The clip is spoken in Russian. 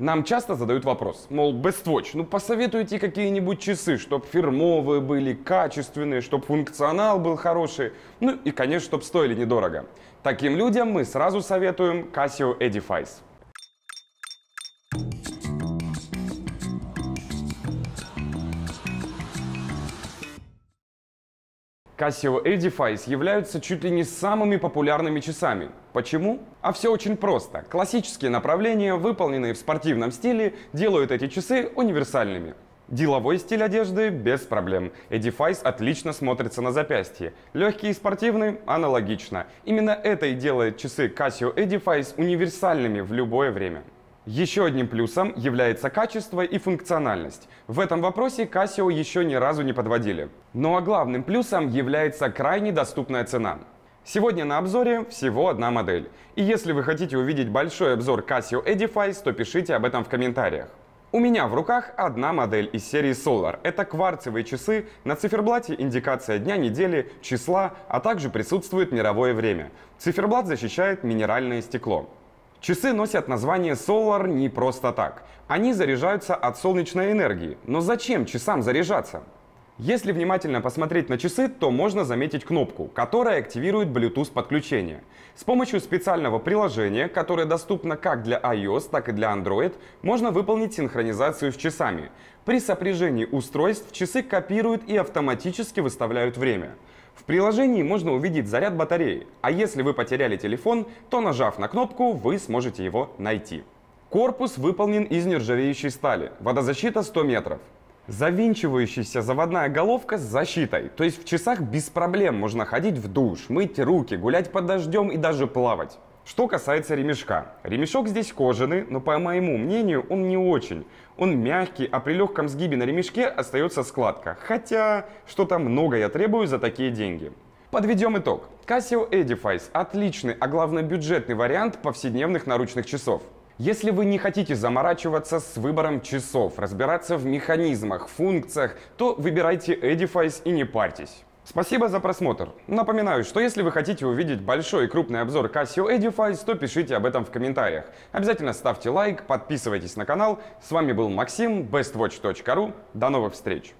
Нам часто задают вопрос, мол, Best ну посоветуйте какие-нибудь часы, чтобы фирмовые были, качественные, чтобы функционал был хороший, ну и, конечно, чтобы стоили недорого. Таким людям мы сразу советуем Casio Edifice. Casio A-Device являются чуть ли не самыми популярными часами. Почему? А все очень просто. Классические направления, выполненные в спортивном стиле, делают эти часы универсальными. Деловой стиль одежды без проблем. Edifice отлично смотрится на запястье. Легкий и спортивный аналогично. Именно это и делает часы Casio Edifice универсальными в любое время. Еще одним плюсом является качество и функциональность. В этом вопросе Casio еще ни разу не подводили. Ну а главным плюсом является крайне доступная цена. Сегодня на обзоре всего одна модель. И если вы хотите увидеть большой обзор Casio Edifice, то пишите об этом в комментариях. У меня в руках одна модель из серии Solar. Это кварцевые часы, на циферблате индикация дня, недели, числа, а также присутствует мировое время. Циферблат защищает минеральное стекло. Часы носят название Solar не просто так. Они заряжаются от солнечной энергии. Но зачем часам заряжаться? Если внимательно посмотреть на часы, то можно заметить кнопку, которая активирует Bluetooth подключение. С помощью специального приложения, которое доступно как для iOS, так и для Android, можно выполнить синхронизацию с часами. При сопряжении устройств часы копируют и автоматически выставляют время. В приложении можно увидеть заряд батареи, а если вы потеряли телефон, то нажав на кнопку, вы сможете его найти. Корпус выполнен из нержавеющей стали, водозащита 100 метров. Завинчивающаяся заводная головка с защитой. То есть в часах без проблем можно ходить в душ, мыть руки, гулять под дождем и даже плавать. Что касается ремешка. Ремешок здесь кожаный, но по моему мнению он не очень. Он мягкий, а при легком сгибе на ремешке остается складка. Хотя, что-то много я требую за такие деньги. Подведем итог. Casio Edifice – отличный, а главное бюджетный вариант повседневных наручных часов. Если вы не хотите заморачиваться с выбором часов, разбираться в механизмах, функциях, то выбирайте Edifice и не парьтесь. Спасибо за просмотр. Напоминаю, что если вы хотите увидеть большой и крупный обзор Casio Edifice, то пишите об этом в комментариях. Обязательно ставьте лайк, подписывайтесь на канал. С вами был Максим, bestwatch.ru. До новых встреч!